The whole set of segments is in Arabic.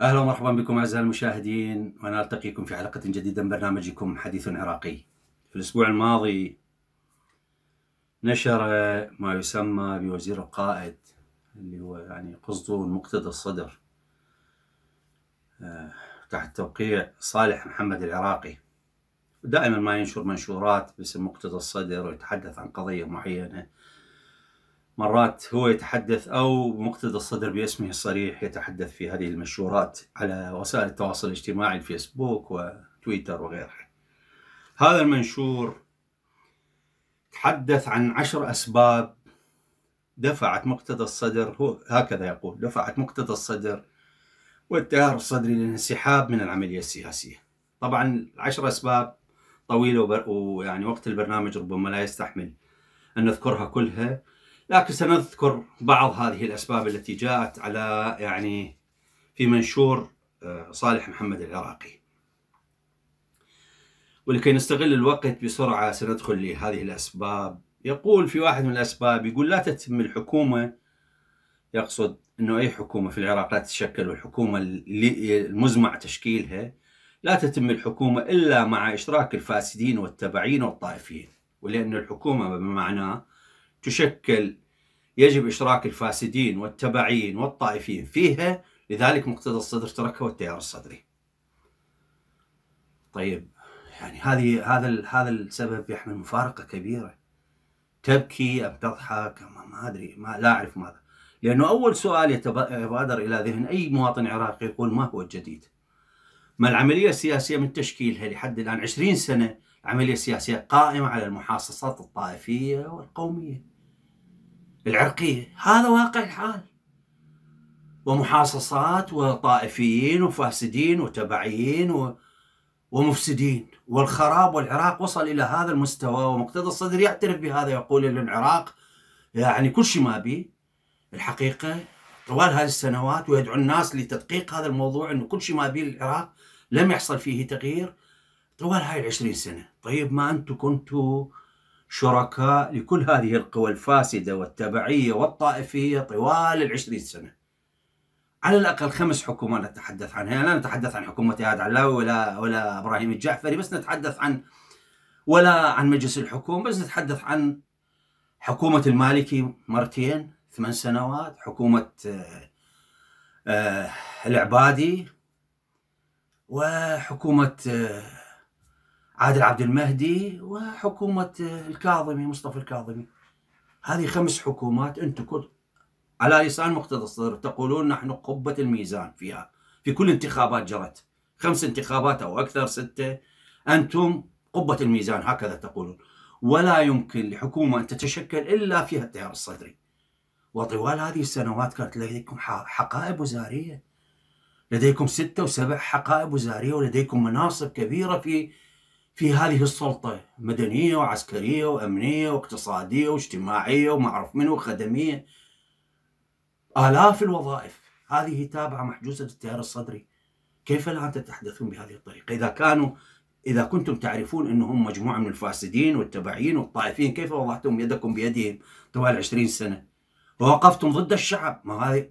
اهلا ومرحبا بكم اعزائي المشاهدين ونلتقيكم في حلقه جديده من برنامجكم حديث عراقي. في الاسبوع الماضي نشر ما يسمى بوزير القائد اللي هو يعني قصده مقتدى الصدر تحت آه، توقيع صالح محمد العراقي دائما ما ينشر منشورات باسم مقتضى الصدر ويتحدث عن قضية معينة مرات هو يتحدث أو مقتضى الصدر باسمه الصريح يتحدث في هذه المنشورات على وسائل التواصل الاجتماعي الفيسبوك وتويتر وغيرها هذا المنشور تحدث عن عشر أسباب دفعت مقتضى الصدر هو هكذا يقول دفعت مقتضى الصدر والتيار الصدري للانسحاب من العملية السياسية طبعا عشر أسباب طويلة وبر... ويعني وقت البرنامج ربما لا يستحمل أن نذكرها كلها لكن سنذكر بعض هذه الأسباب التي جاءت على يعني في منشور آه، صالح محمد العراقي ولكي نستغل الوقت بسرعة سندخل لهذه الأسباب يقول في واحد من الأسباب يقول لا تتم الحكومة يقصد أنه أي حكومة في العراق لا تتشكل والحكومة المزمع تشكيلها لا تتم الحكومة إلا مع إشراك الفاسدين والتبعين والطائفيين ولأن الحكومة بمعنى تشكل يجب إشراك الفاسدين والتبعين والطائفيين فيها لذلك مقتدى الصدر تركها والتيار الصدري طيب يعني هذه هذا هذا السبب يحمل مفارقه كبيره تبكي ام تضحك ما ادري ما لا اعرف ماذا لأنه أول سؤال يتبادر إلى ذهن أي مواطن عراقي يقول ما هو الجديد ما العملية السياسية من تشكيلها لحد الآن 20 سنة عملية سياسية قائمة على المحاصصات الطائفية والقومية العرقية هذا واقع الحال ومحاصصات وطائفيين وفاسدين وتبعيين و... ومفسدين والخراب والعراق وصل إلى هذا المستوى ومقتدى الصدر يعترف بهذا يقول العراق يعني كل شيء ما بيه الحقيقة طوال هذه السنوات ويدعو الناس لتدقيق هذا الموضوع أنه كل شيء ما بين العراق لم يحصل فيه تغيير طوال هاي العشرين سنة طيب ما أنتم كنتوا شركاء لكل هذه القوى الفاسدة والتبعية والطائفية طوال العشرين سنة على الأقل خمس حكومات نتحدث عنها يعني لا نتحدث عن حكومة إياد علاوي ولا ولا إبراهيم الجعفري بس نتحدث عن ولا عن مجلس الحكومة بس نتحدث عن حكومة المالكي مرتين ثمان سنوات حكومة آه، آه، العبادي وحكومة آه، عادل عبد المهدي وحكومة الكاظمي مصطفى الكاظمي هذه خمس حكومات أنتم كل على لسان مقتدى الصدر تقولون نحن قبة الميزان فيها في كل انتخابات جرت خمس انتخابات أو أكثر ستة أنتم قبة الميزان هكذا تقولون ولا يمكن لحكومة أن تتشكل إلا فيها التيار الصدري وطوال هذه السنوات كانت لديكم حقائب وزارية لديكم ستة وسبع حقائب وزارية ولديكم مناصب كبيرة في في هذه السلطة مدنية وعسكرية وأمنية واقتصادية واجتماعية وما أعرف منه وخدمية آلاف الوظائف هذه تابعة محجوزة للتيار الصدري كيف الآن تتحدثون بهذه الطريقة إذا كانوا إذا كنتم تعرفون أنهم مجموعة من الفاسدين والتبعين والطائفين كيف وضعتم يدكم بيدهم طوال عشرين سنة ووقفتم ضد الشعب ما هذه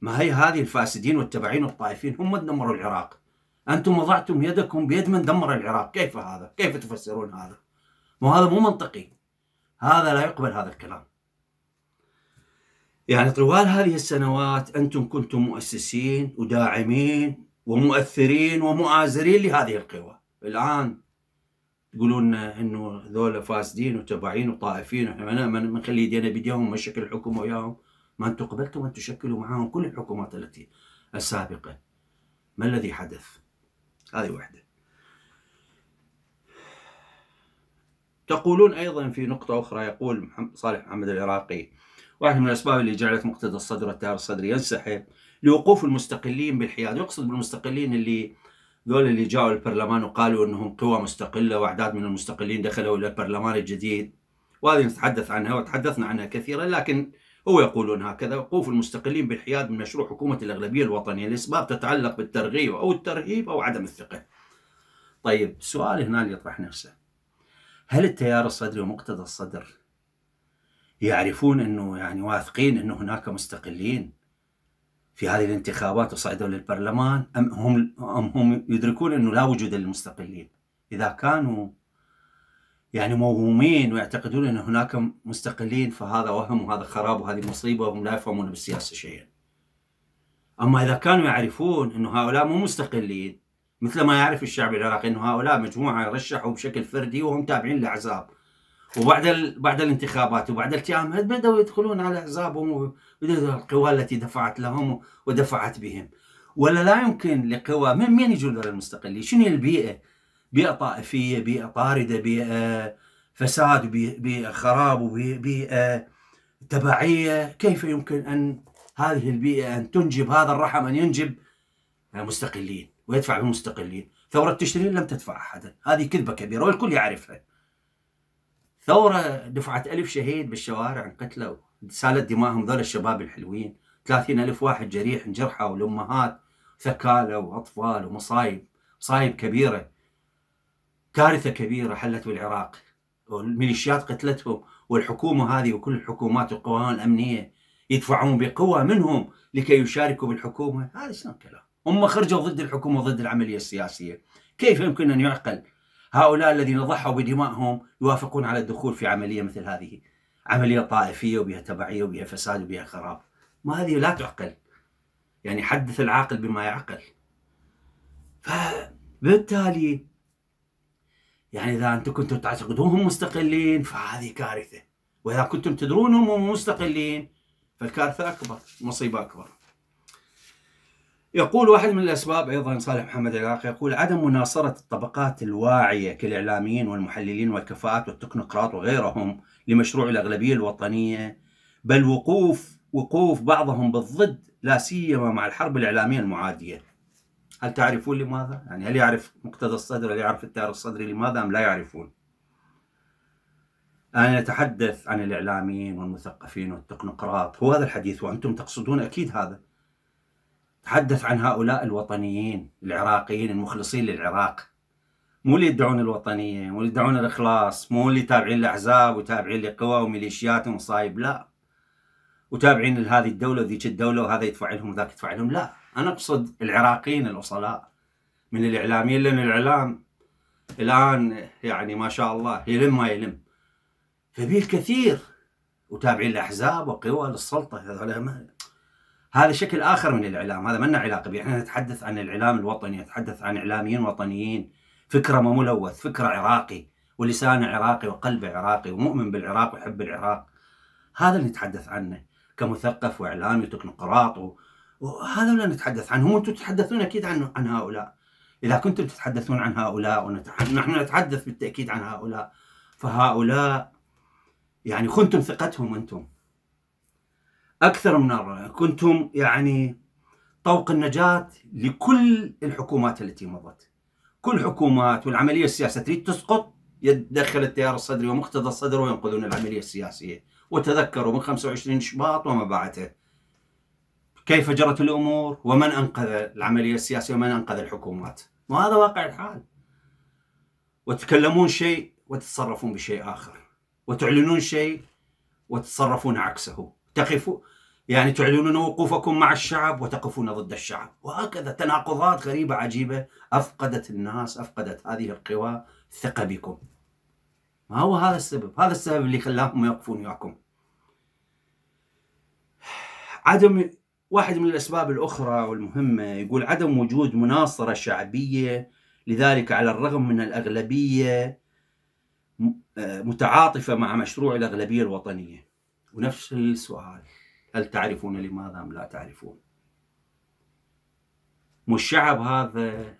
ما هي هذه الفاسدين والتبعين والطائفين هم دمروا العراق انتم وضعتم يدكم بيد من دمر العراق كيف هذا كيف تفسرون هذا ما هذا مو منطقي هذا لا يقبل هذا الكلام يعني طوال هذه السنوات انتم كنتم مؤسسين وداعمين ومؤثرين ومؤازرين لهذه القوى الان يقولون انه ذولا فاسدين وتبعين وطائفين واحنا ما نخلي ايدينا بيديهم نشكل حكومه وياهم ما انتم قبلتم ان تشكلوا معاهم كل الحكومات التي السابقه ما الذي حدث؟ هذه وحده تقولون ايضا في نقطه اخرى يقول صالح محمد العراقي واحد من الاسباب اللي جعلت مقتدى الصدر والتيار الصدري ينسحب لوقوف المستقلين بالحياد يقصد بالمستقلين اللي ذول اللي جاءوا البرلمان وقالوا انهم قوى مستقله واعداد من المستقلين دخلوا الى البرلمان الجديد وهذه نتحدث عنها وتحدثنا عنها كثيرا لكن هو يقولون هكذا وقوف المستقلين بالحياد من مشروع حكومه الاغلبيه الوطنيه لاسباب تتعلق بالترغيب او الترهيب او عدم الثقه. طيب السؤال هنا اللي يطرح نفسه هل التيار الصدري ومقتدى الصدر يعرفون انه يعني واثقين انه هناك مستقلين في هذه الانتخابات وصعدوا للبرلمان أم هم أم هم يدركون أنه لا وجود للمستقلين إذا كانوا يعني موهومين ويعتقدون أن هناك مستقلين فهذا وهم وهذا خراب وهذه مصيبة وهم لا يفهمون بالسياسة شيئا أما إذا كانوا يعرفون انه هؤلاء مو مستقلين مثل ما يعرف الشعب العراقي انه هؤلاء مجموعة رشحوا بشكل فردي وهم تابعين لأحزاب وبعد ال... بعد الانتخابات وبعد التيام بدأوا يدخلون على أحزابهم القوى التي دفعت لهم ودفعت بهم ولا لا يمكن لقوى من مين يجون المستقلين؟ شنو البيئة بيئة طائفية بيئة طاردة بيئة فساد بيئة خراب بيئه تبعية كيف يمكن أن هذه البيئة أن تنجب هذا الرحم أن ينجب مستقلين ويدفع بالمستقلين ثورة تشرين لم تدفع أحدا هذه كذبة كبيرة والكل يعرفها ثورة دفعة ألف شهيد بالشوارع انقتلوا سالت دماءهم ذول الشباب الحلوين ثلاثين ألف واحد جريح انجرحوا والأمهات ثكالة وأطفال ومصايب مصايب كبيرة كارثة كبيرة حلت بالعراق والميليشيات قتلتهم والحكومة هذه وكل الحكومات والقوانين الأمنية يدفعون بقوة منهم لكي يشاركوا بالحكومة هذا شنو كلام هم خرجوا ضد الحكومة ضد العملية السياسية كيف يمكن أن يعقل هؤلاء الذين ضحوا بدمائهم يوافقون على الدخول في عملية مثل هذه عملية طائفية وبها تبعية وبها فساد وبها خراب ما هذه لا تعقل يعني حدث العاقل بما يعقل فبالتالي يعني إذا أنتم كنتم تعتقدونهم مستقلين فهذه كارثة وإذا كنتم تدرونهم هم مستقلين فالكارثة أكبر مصيبة أكبر يقول واحد من الأسباب أيضا صالح محمد العراقي يقول عدم مناصرة الطبقات الواعية كالإعلاميين والمحللين والكفاءات والتكنقراط وغيرهم لمشروع الأغلبية الوطنية بل وقوف وقوف بعضهم بالضد لا سيما مع الحرب الإعلامية المعادية هل تعرفون لماذا؟ يعني هل يعرف مقتدى الصدر هل يعرف التيار الصدري لماذا أم لا يعرفون؟ أنا أتحدث عن الإعلاميين والمثقفين والتكنقراط هو هذا الحديث وأنتم تقصدون أكيد هذا تحدث عن هؤلاء الوطنيين العراقيين المخلصين للعراق مو اللي يدعون الوطنية مو اللي يدعون الإخلاص مو اللي تابعين الأحزاب وتابعين لقوى وميليشيات ومصايب لا وتابعين لهذه الدولة وذيك الدولة وهذا يدفع لهم وذاك يدفع لهم لا أنا أقصد العراقيين الأصلاء من الإعلاميين لأن الإعلام الآن يعني ما شاء الله يلم ما يلم فبيه الكثير وتابعين الأحزاب وقوى للسلطة هذول هذا شكل اخر من الاعلام هذا ما لنا علاقه به احنا نتحدث عن الاعلام الوطني نتحدث عن اعلاميين وطنيين فكره ما ملوث فكره عراقي ولسانه عراقي وقلبه عراقي ومؤمن بالعراق ويحب العراق هذا اللي نتحدث عنه كمثقف واعلامي وتكنقراط و... وهذا اللي نتحدث عنه انتم تتحدثون اكيد عن عن هؤلاء اذا كنتم تتحدثون عن هؤلاء ونحن ونتح... نتحدث بالتاكيد عن هؤلاء فهؤلاء يعني خنتم ثقتهم انتم أكثر من مرة كنتم يعني طوق النجاة لكل الحكومات التي مضت كل حكومات والعملية السياسية تريد تسقط يدخل التيار الصدري ومقتضى الصدر وينقذون العملية السياسية وتذكروا من 25 شباط وما بعده كيف جرت الأمور ومن أنقذ العملية السياسية ومن أنقذ الحكومات وهذا واقع الحال وتتكلمون شيء وتتصرفون بشيء آخر وتعلنون شيء وتتصرفون عكسه تقفوا يعني تعلنون وقوفكم مع الشعب وتقفون ضد الشعب وهكذا تناقضات غريبة عجيبة أفقدت الناس أفقدت هذه القوى الثقة بكم ما هو هذا السبب هذا السبب اللي خلاهم يقفون وياكم عدم واحد من الأسباب الأخرى والمهمة يقول عدم وجود مناصرة شعبية لذلك على الرغم من الأغلبية آه، متعاطفة مع مشروع الأغلبية الوطنية ونفس السؤال هل تعرفون لماذا أم لا تعرفون والشعب هذا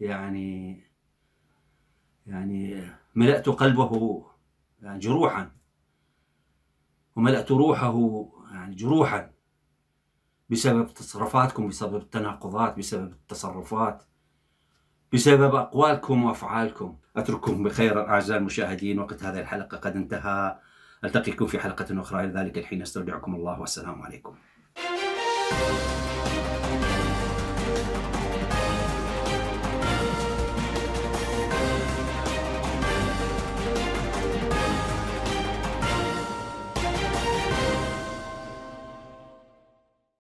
يعني يعني ملأت قلبه يعني جروحا وملأت روحه يعني جروحا بسبب تصرفاتكم بسبب التناقضات بسبب التصرفات بسبب أقوالكم وأفعالكم أترككم بخير أعزائي المشاهدين وقت هذه الحلقة قد انتهى ألتقيكم في حلقة أخرى إلى ذلك الحين أستودعكم الله والسلام عليكم.